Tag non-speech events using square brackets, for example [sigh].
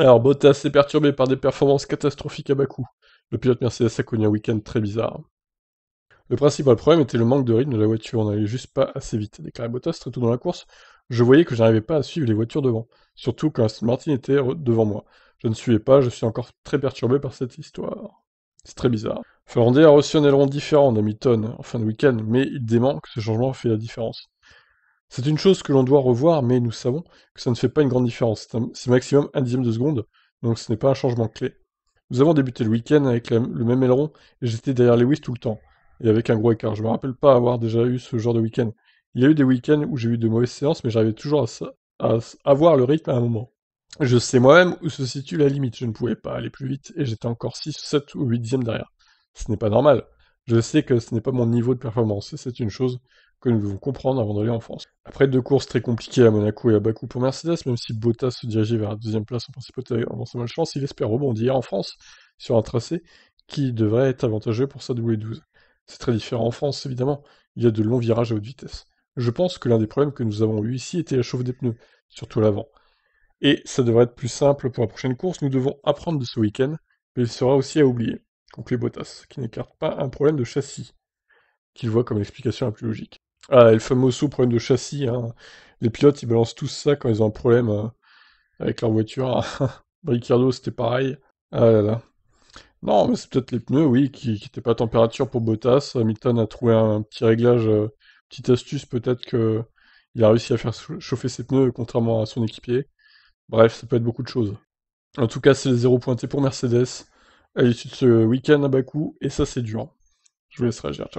Alors, Bottas est perturbé par des performances catastrophiques à bas Le pilote Mercedes a connu un week-end très bizarre. Le principal problème était le manque de rythme de la voiture, on n'allait juste pas assez vite, déclaré Bottas très tôt dans la course. Je voyais que je n'arrivais pas à suivre les voitures devant, surtout quand Martin était devant moi. Je ne suivais pas, je suis encore très perturbé par cette histoire. C'est très bizarre. Finlandais a reçu un aileron différent d'Hamilton en fin de week-end, mais il dément que ce changement fait la différence. C'est une chose que l'on doit revoir, mais nous savons que ça ne fait pas une grande différence. C'est maximum un dixième de seconde, donc ce n'est pas un changement clé. Nous avons débuté le week-end avec le même aileron, et j'étais derrière les Lewis tout le temps, et avec un gros écart. Je me rappelle pas avoir déjà eu ce genre de week-end. Il y a eu des week-ends où j'ai eu de mauvaises séances, mais j'arrivais toujours à, avoir le rythme à un moment. Je sais moi-même où se situe la limite. Je ne pouvais pas aller plus vite, et j'étais encore 6, 7 ou 8 dixièmes derrière. Ce n'est pas normal. Je sais que ce n'est pas mon niveau de performance, et c'est une chose que nous devons comprendre avant d'aller en France. Après deux courses très compliquées à Monaco et à Bakou pour Mercedes, même si Bottas se dirigeait vers la deuxième place en principauté avant sa malchance, il espère rebondir en France sur un tracé qui devrait être avantageux pour sa W12. C'est très différent en France, évidemment, il y a de longs virages à haute vitesse. Je pense que l'un des problèmes que nous avons eu ici était la chauffe des pneus, surtout l'avant. Et ça devrait être plus simple pour la prochaine course, nous devons apprendre de ce week-end, mais il sera aussi à oublier, conclut Bottas, qui n'écarte pas un problème de châssis, qu'il voit comme l'explication la plus logique. Ah, et le fameux problème de châssis. Hein. Les pilotes, ils balancent tous ça quand ils ont un problème euh, avec leur voiture. Bricardo, [laughs] c'était pareil. Ah là là. Non, mais c'est peut-être les pneus, oui, qui n'étaient pas à température pour Bottas. Hamilton a trouvé un petit réglage, euh, petite astuce peut-être que il a réussi à faire chauffer ses pneus contrairement à son équipier. Bref, ça peut être beaucoup de choses. En tout cas, c'est les zéro pointés pour Mercedes à l'issue de ce week-end à Bakou, et ça c'est dur. Je vous laisse réagir, ciao.